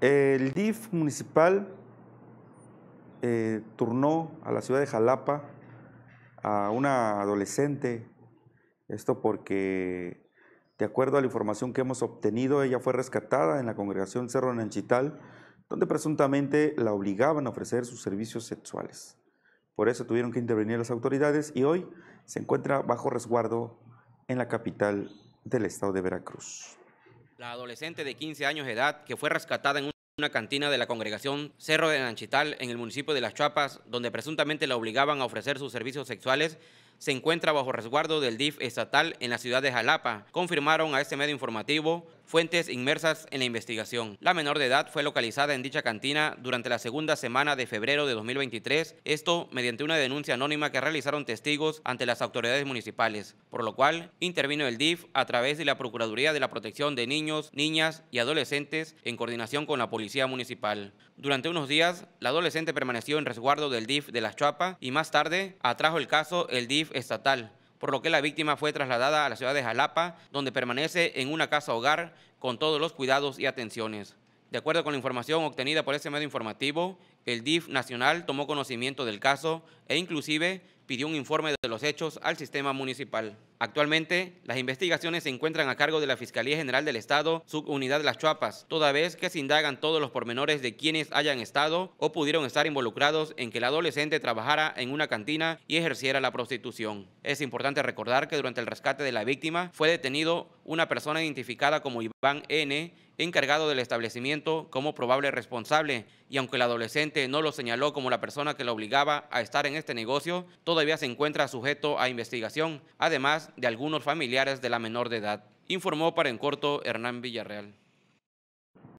El DIF municipal eh, turnó a la ciudad de Jalapa a una adolescente, esto porque, de acuerdo a la información que hemos obtenido, ella fue rescatada en la congregación Cerro Nanchital, donde presuntamente la obligaban a ofrecer sus servicios sexuales. Por eso tuvieron que intervenir las autoridades y hoy se encuentra bajo resguardo en la capital del estado de Veracruz la adolescente de 15 años de edad que fue rescatada en una cantina de la congregación Cerro de Nanchital en el municipio de Las Chapas, donde presuntamente la obligaban a ofrecer sus servicios sexuales, se encuentra bajo resguardo del DIF estatal en la ciudad de Jalapa, confirmaron a este medio informativo fuentes inmersas en la investigación. La menor de edad fue localizada en dicha cantina durante la segunda semana de febrero de 2023, esto mediante una denuncia anónima que realizaron testigos ante las autoridades municipales, por lo cual intervino el DIF a través de la Procuraduría de la Protección de Niños, Niñas y Adolescentes en coordinación con la Policía Municipal. Durante unos días, la adolescente permaneció en resguardo del DIF de La Chuapa y más tarde atrajo el caso el DIF estatal, por lo que la víctima fue trasladada a la ciudad de Jalapa, donde permanece en una casa hogar con todos los cuidados y atenciones. De acuerdo con la información obtenida por ese medio informativo, el DIF nacional tomó conocimiento del caso e inclusive pidió un informe de los hechos al sistema municipal. Actualmente, las investigaciones se encuentran a cargo de la Fiscalía General del Estado, subunidad Las Chuapas, toda vez que se indagan todos los pormenores de quienes hayan estado o pudieron estar involucrados en que el adolescente trabajara en una cantina y ejerciera la prostitución. Es importante recordar que durante el rescate de la víctima fue detenido una persona identificada como Iván N., encargado del establecimiento, como probable responsable. Y aunque el adolescente no lo señaló como la persona que lo obligaba a estar en este negocio, todavía se encuentra sujeto a investigación, además de algunos familiares de la menor de edad. Informó para En Corto Hernán Villarreal.